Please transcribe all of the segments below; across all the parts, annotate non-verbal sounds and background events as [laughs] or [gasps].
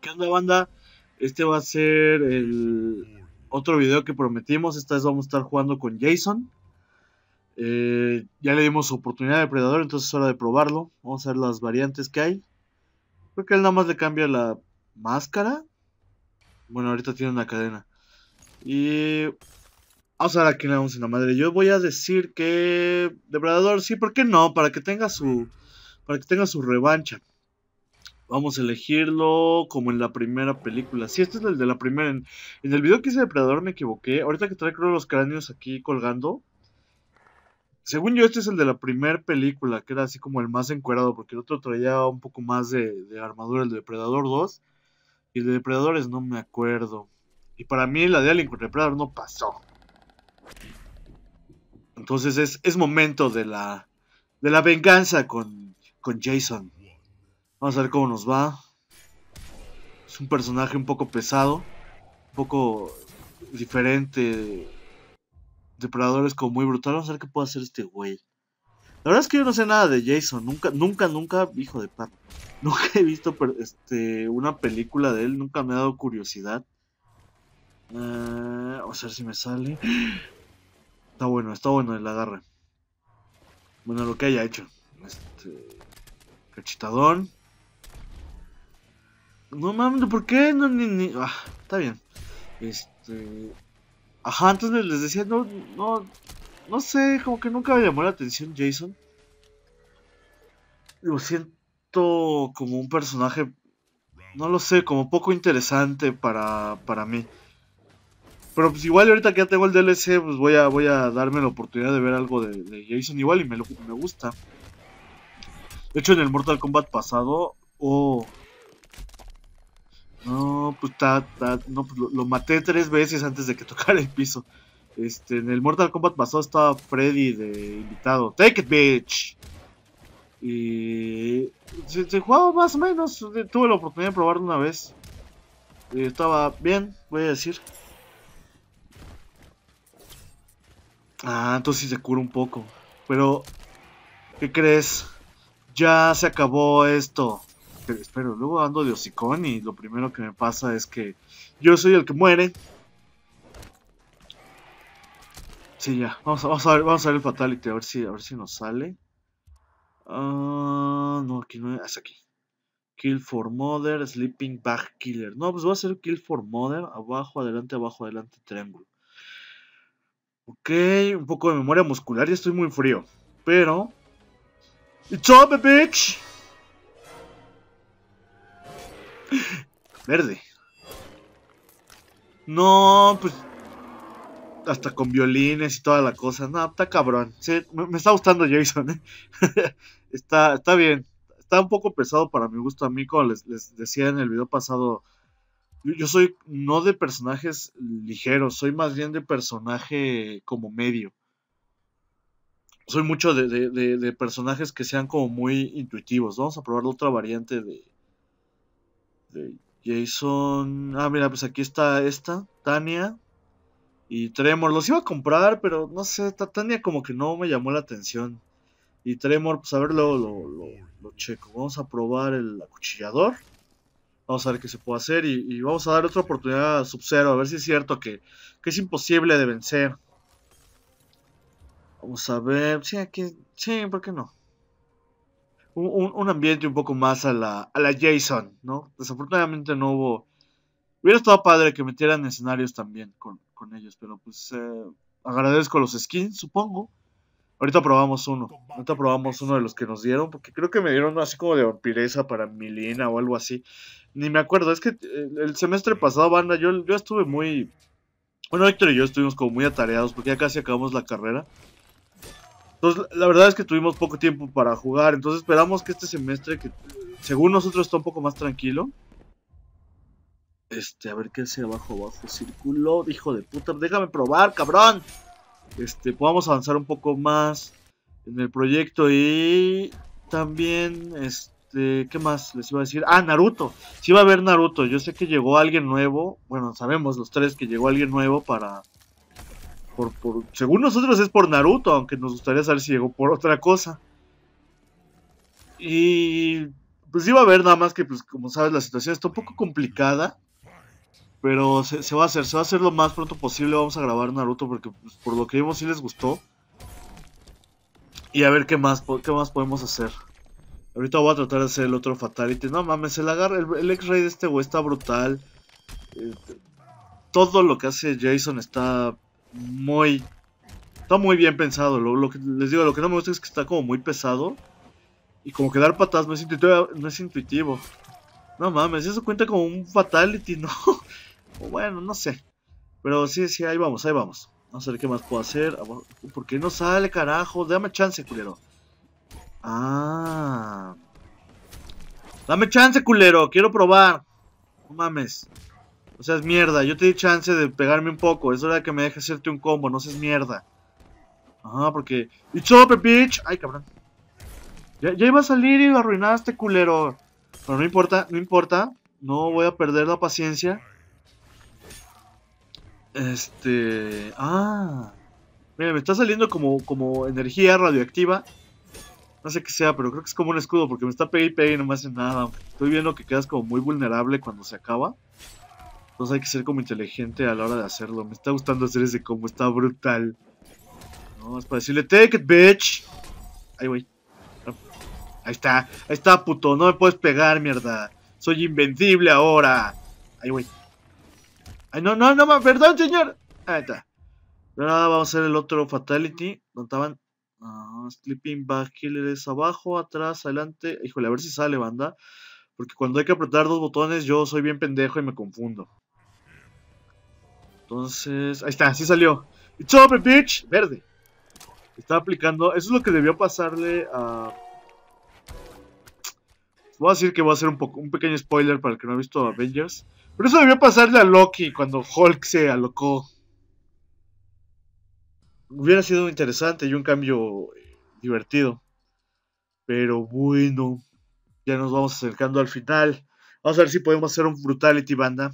¿Qué onda, banda? Este va a ser el otro video que prometimos. Esta vez vamos a estar jugando con Jason. Eh, ya le dimos oportunidad de Predador, entonces es hora de probarlo. Vamos a ver las variantes que hay. Creo que él nada más le cambia la máscara. Bueno, ahorita tiene una cadena. Y... Vamos a ver a quién le vamos en la madre. Yo voy a decir que... Depredador, sí, ¿por qué no? Para que tenga su... Para que tenga su revancha. Vamos a elegirlo como en la primera película. Si este es el de la primera. En, el video que hice de Predador me equivoqué. Ahorita que trae creo los cráneos aquí colgando. Según yo, este es el de la primera película, que era así como el más encuerado, porque el otro traía un poco más de, armadura, el de Depredador 2. Y el de Depredadores no me acuerdo. Y para mí la de Alien contra Depredador no pasó. Entonces es, es momento de la, de la venganza con, con Jason. Vamos a ver cómo nos va. Es un personaje un poco pesado, un poco diferente. Depredadores como muy brutal. Vamos a ver qué puede hacer este güey. La verdad es que yo no sé nada de Jason. Nunca, nunca, nunca, hijo de par. [laughs] Nunca he visto este, una película de él. Nunca me ha dado curiosidad. Eh, vamos a ver si me sale. Está bueno, está bueno el agarre. Bueno, lo que haya hecho. Este, cachitadón. No mames, ¿por qué? No, ni, Ah, está bien. Este. Ajá, entonces les decía, no, no. No sé, como que nunca me llamó la atención Jason. Lo siento como un personaje. No lo sé, como poco interesante para, para mí. Pero pues igual ahorita que ya tengo el DLC, pues voy a, voy a darme la oportunidad de ver algo de, Jason igual y me, me gusta. De hecho en el Mortal Kombat pasado, O... Oh, pues, pues, lo, maté tres veces antes de que [laughs] tocara el piso. Este, en el Mortal Kombat pasó estaba Freddy de invitado. Take it, bitch. Y se, jugaba más o menos. Eh, tuve la oportunidad de probarlo una vez. Eh, estaba bien, voy a decir. Ah, entonces sí se cura un poco. Pero, ¿qué crees? Ya se acabó esto. Pero espero. Luego ando de hocicón y lo primero que me pasa es que yo soy el que muere. Sí, ya. Vamos, a ver, vamos a el Fatality, a ver si, a ver si nos sale. Ah, no, aquí no es aquí. Kill for Mother, Sleeping Bag Killer. No, pues voy a hacer Kill for Mother. Abajo, adelante, abajo, adelante, triángulo. Ok, un poco de memoria muscular y estoy muy frío. Pero... ¡It's up, bitch! Verde. No, pues. Hasta con violines y toda la cosa. No, está cabrón. me, está gustando Jason. ¿eh? [laughs] está, está bien. Está un poco pesado para mi gusto. A mí, como les, decía en el video pasado, yo soy no de personajes ligeros, soy más bien de personaje como medio. Soy mucho de, de personajes que sean como muy intuitivos. Vamos a probar otra variante de, Jason. Ah, mira, pues aquí está esta, Tania. Y Tremor. Los iba a comprar, pero no sé, Tania como que no me llamó la atención. Y Tremor, pues a ver, lo, checo. Vamos a probar el acuchillador. Vamos a ver qué se puede hacer y, vamos a dar otra oportunidad a Sub-Zero, a ver si es cierto que, que, es imposible de vencer. Vamos a ver, sí, aquí, sí, ¿por qué no? un, ambiente un poco más a la, a la Jason, ¿no? Desafortunadamente no hubo... Hubiera estado padre que metieran escenarios también con, ellos, pero pues eh, agradezco los skins, supongo. Ahorita probamos uno, ahorita probamos uno de los que nos dieron, porque creo que me dieron así como de vampireza para Milena o algo así. Ni me acuerdo, es que eh, el semestre pasado, banda, yo, yo estuve muy... Bueno, Héctor y yo estuvimos como muy atareados porque ya casi acabamos la carrera. Entonces, la verdad es que tuvimos poco tiempo para jugar, entonces esperamos que este semestre, que según nosotros está un poco más tranquilo. Este, a ver qué hace abajo, abajo, círculo, hijo de puta, déjame probar, cabrón. Este, podamos avanzar un poco más en el proyecto y también, este, ¿qué más les iba a decir? Ah, Naruto, sí va a haber Naruto, yo sé que llegó alguien nuevo, bueno, sabemos los tres que llegó alguien nuevo para por, según nosotros es por Naruto, aunque nos gustaría saber si llegó por otra cosa. Y pues iba a ver nada más que, pues como sabes, la situación está un poco complicada. Pero se, va a hacer, se va a hacer lo más pronto posible. Vamos a grabar Naruto porque pues, por lo que vimos sí les gustó. Y a ver qué más, qué más podemos hacer. Ahorita voy a tratar de hacer el otro Fatality. No mames, el agarra, el, X-Ray de este güey está brutal. Eh, todo lo que hace Jason está muy... Está muy bien pensado. Lo, que les digo, lo que no me gusta es que está como muy pesado. Y como que dar patadas no es intuitivo. No, mames, eso cuenta como un fatality, [laughs] ¿no? o bueno, no sé. Pero sí, sí, ahí vamos, ahí vamos. Vamos a ver qué más puedo hacer. Ah, ¿Por qué no sale, carajo? Dame chance, culero. Ah. Dame chance, culero. Quiero probar. No mames. O sea, es mierda. Yo te di chance de pegarme un poco. Es hora que me dejes hacerte un combo. No seas mierda. Ajá, porque... ¡It's chope bitch! Ay, cabrón. Ya, iba a salir y este culero. Pero no importa, no importa. No voy a perder la paciencia. Este... Ah. Mira, me está saliendo como, como energía radioactiva. No sé qué sea, pero creo que es como un escudo porque me está pegando y y no me hace nada. Estoy viendo que quedas como muy vulnerable cuando se acaba. Entonces hay que ser como inteligente a la hora de hacerlo. Me está gustando hacer ese combo, está brutal. No, es para decirle, take it, bitch. Ahí voy. Ahí está, ahí está, puto. No me puedes pegar, mierda. Soy invencible ahora. Ahí voy. Ay, no, no, no, perdón, señor. Ahí está. Pero nada, vamos a hacer el otro Fatality. ¿Dónde estaban? sleeping Killer abajo, atrás, adelante. Híjole, a ver si sale, banda. Porque cuando hay que apretar dos botones, yo soy bien pendejo y me confundo. Entonces, ahí está, así salió. It's open, bitch. Verde. Estaba aplicando. Eso es lo que debió pasarle a. Voy a decir que voy a hacer un, poco, un pequeño spoiler para el que no ha visto Avengers. Pero eso debió pasarle a Loki cuando Hulk se alocó. Hubiera sido interesante y un cambio eh, divertido. Pero bueno, ya nos vamos acercando al final. Vamos a ver si podemos hacer un Brutality Banda.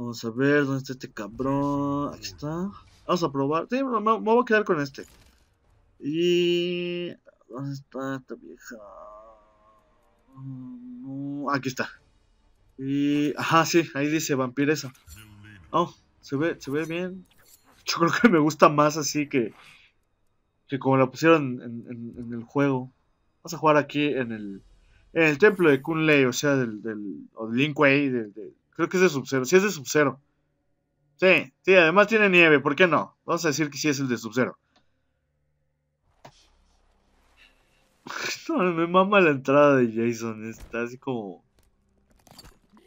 Vamos a ver, ¿dónde está este cabrón? Aquí está. Vamos a probar. Sí, me, voy a quedar con este. Y... ¿Dónde está esta vieja? aquí está. Y... Ajá, sí, ahí dice vampiresa. Oh, se ve, se ve bien. Yo creo que me gusta más así que... Que como la pusieron en, el juego. Vamos a jugar aquí en el... En el templo de Kunlei, o sea, del... del o de Lin Kuei, Creo que es de Sub-Zero. Sí, es de Sub-Zero. Sí, sí, además tiene nieve. ¿Por qué no? Vamos a decir que sí es el de Sub-Zero. [laughs] me mama la entrada de Jason. Está así como...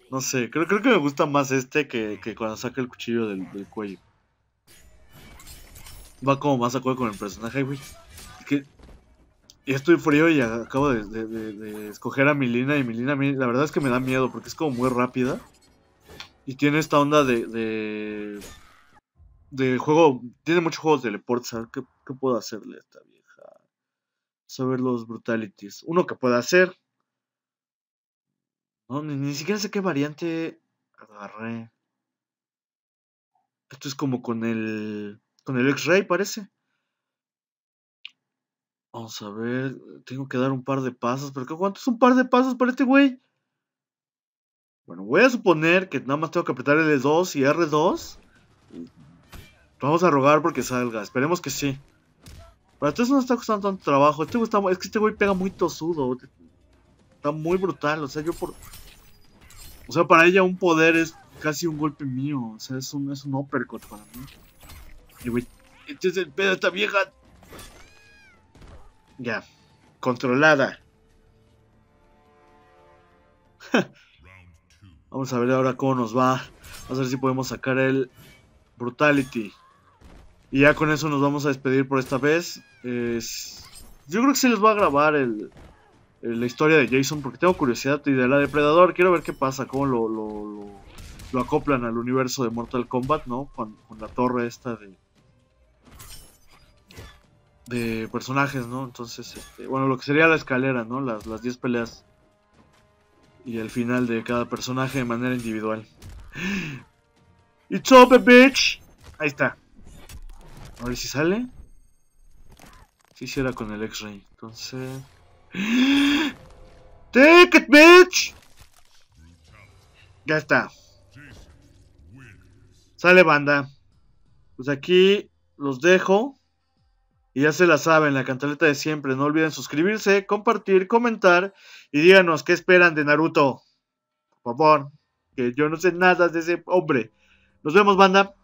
No sé, creo, que me gusta más este que, cuando saca el cuchillo del, cuello. Va como más a acuerdo con el personaje, güey. ya estoy frío y acabo de, de, de, escoger a Milina y Milina, la verdad es que me da miedo porque es como muy rápida. Y tiene esta onda de, de, de juego. Tiene muchos juegos de deportes. ¿Qué, ¿Qué, puedo hacerle a esta vieja? Saber los brutalities. Uno que pueda hacer. No, ni, siquiera sé qué variante agarré. Esto es como con el. Con el X-Ray, parece. Vamos a ver. Tengo que dar un par de pasos. ¿Pero qué cuánto es un par de pasos para este güey? Bueno, voy a suponer que nada más tengo que apretar L2 e y R2. Vamos a rogar porque salga. Esperemos que sí. Pero esto no está costando tanto trabajo. Este está, es que este güey pega muy tosudo. Está muy brutal. O sea, yo por... O sea, para ella un poder es casi un golpe mío. O sea, es un, es un uppercut para mí. Y güey... Este el pedo de esta vieja. Ya. Controlada. [laughs] Vamos a ver ahora cómo nos va. Vamos a ver si podemos sacar el Brutality. Y ya con eso nos vamos a despedir por esta vez. Yo creo que sí les va a grabar el, la historia de Jason porque tengo curiosidad y de la Depredador. Quiero ver qué pasa, cómo lo, acoplan al universo de Mortal Kombat, ¿no? Con, la torre esta de, de personajes, ¿no? Entonces, este, bueno, lo que sería la escalera, ¿no? Las 10 peleas y el final de cada personaje de manera individual. ¡It's over, bitch! Ahí está. A ver si sale. Si hiciera con el X-Ray. Entonces... [gasps] ¡Take it, bitch! Ya está. Sale, banda. Pues aquí los dejo. Y ya se la saben, la cantaleta de siempre. No olviden suscribirse, compartir, comentar y díganos qué esperan de Naruto. Por favor, que yo no sé nada de ese hombre. Nos vemos, banda.